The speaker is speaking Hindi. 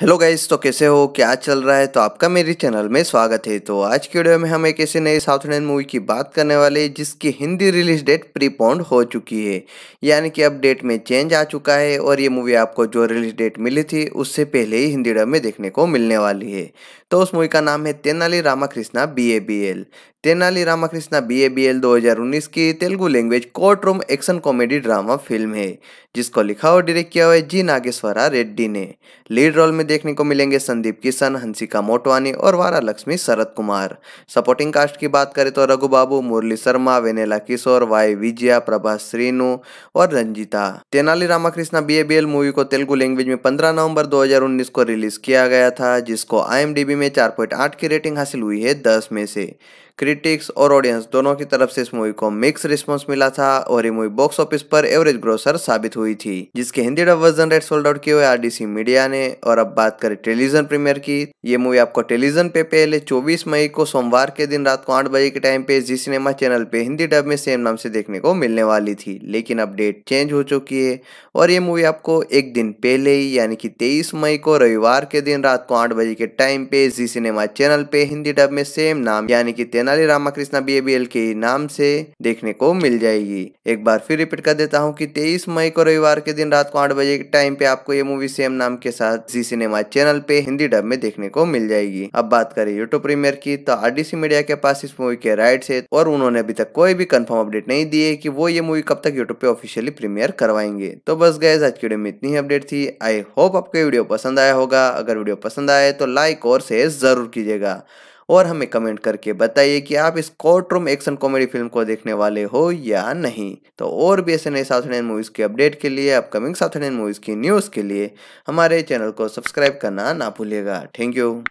हेलो गाइस तो कैसे हो क्या चल रहा है तो आपका मेरे चैनल में स्वागत है तो आज की वीडियो में हम एक ऐसे नए साउथ इंडियन मूवी की बात करने वाले हैं जिसकी हिंदी रिलीज डेट प्रीपोन्ड हो चुकी है यानी कि अब डेट में चेंज आ चुका है और ये मूवी आपको जो रिलीज डेट मिली थी उससे पहले ही हिंदी डब में देखने को मिलने वाली है तो उस मूवी का नाम है Tenali Ramakrishna B A B L Tenali Ramakrishna B A B L दो हजार उन्नीस की Telugu language court room action comedy drama film है जिसको लिखा और डायरेक्ट किया हुआ है जी नागेश्वरा रेड्डी ने लीड रोल में देखने को मिलेंगे संदीप किशन हंसिका मोटवानी और वारा लक्ष्मी शरद कुमार सपोर्टिंग कास्ट की बात करें तो रघु बाबू मुरली शर्मा वेनेला किशोर वाई विजया प्रभा श्रीनु और Ranjitha Tenali Ramakrishna B A B L movie को तेलुगु लैंग्वेज में पंद्रह नवंबर उन्नीस को रिलीज किया गया था जिसको आई एम डी बी में चार पॉइंट आठ की रेटिंग हासिल हुई है दस में से क्रिटिक्स और ऑडियंस दोनों की तरफ से इस मूवी को मिक्स रिस्पॉन्स मिला था और ये मूवी बॉक्स ऑफिस पर एवरेज ग्रोसर साबित हुई थी जिसके Hindi dub version rights sold out किए हुए आरडीसी मीडिया ने और अब बात करें टेलीविजन प्रीमियर की ये मूवी आपको टेलीविजन पे पहले चौबीस मई को सोमवार के दिन रात को आठ बजे के टाइम पे जी सिनेमा चैनल पे हिंदी डब में सेम नाम से देखने को मिलने वाली थी लेकिन अब डेट चेंज हो चुकी है और ये मूवी आपको एक दिन पहले ही यानी कि तेईस मई को रविवार के दिन रात को आठ बजे के टाइम पे जी सिनेमा चैनल पे हिंदी डब में सेम नाम यानी कि तेना तेनाली रामाकृष्णा बीएबीएल के नाम से देखने को मिल जाएगी एक बार फिर रिपीट कर देता हूँ कि 23 मई को रविवार के दिन रात को आठ बजे के टाइम पे आपको ये मूवी सेम नाम के साथ जी सिनेमा चैनल पे हिंदी डब में देखने को मिल जाएगी अब बात करें यूट्यूब प्रीमियर की तो आरडीसी मीडिया के पास इस मूवी के राइट है और उन्होंने अभी तक कोई भी कंफर्म अपडेट नहीं दी है कि वो ये मूवी कब तक यूट्यूब पे ऑफिशियली प्रीमियर करवाएंगे तो बस गए आज की वीडियो में इतनी ही अपडेट थी आई होप आपको वीडियो पसंद आया होगा अगर वीडियो पसंद आए तो लाइक और शेयर जरूर कीजिएगा और हमें कमेंट करके बताइए कि आप इस court room action comedy film को देखने वाले हो या नहीं तो और भी ऐसे नए साउथ इंडियन मूवीज़ के अपडेट के लिए अपकमिंग साउथ इंडियन मूवीज़ की न्यूज़ के लिए हमारे चैनल को सब्सक्राइब करना ना भूलिएगा थैंक यू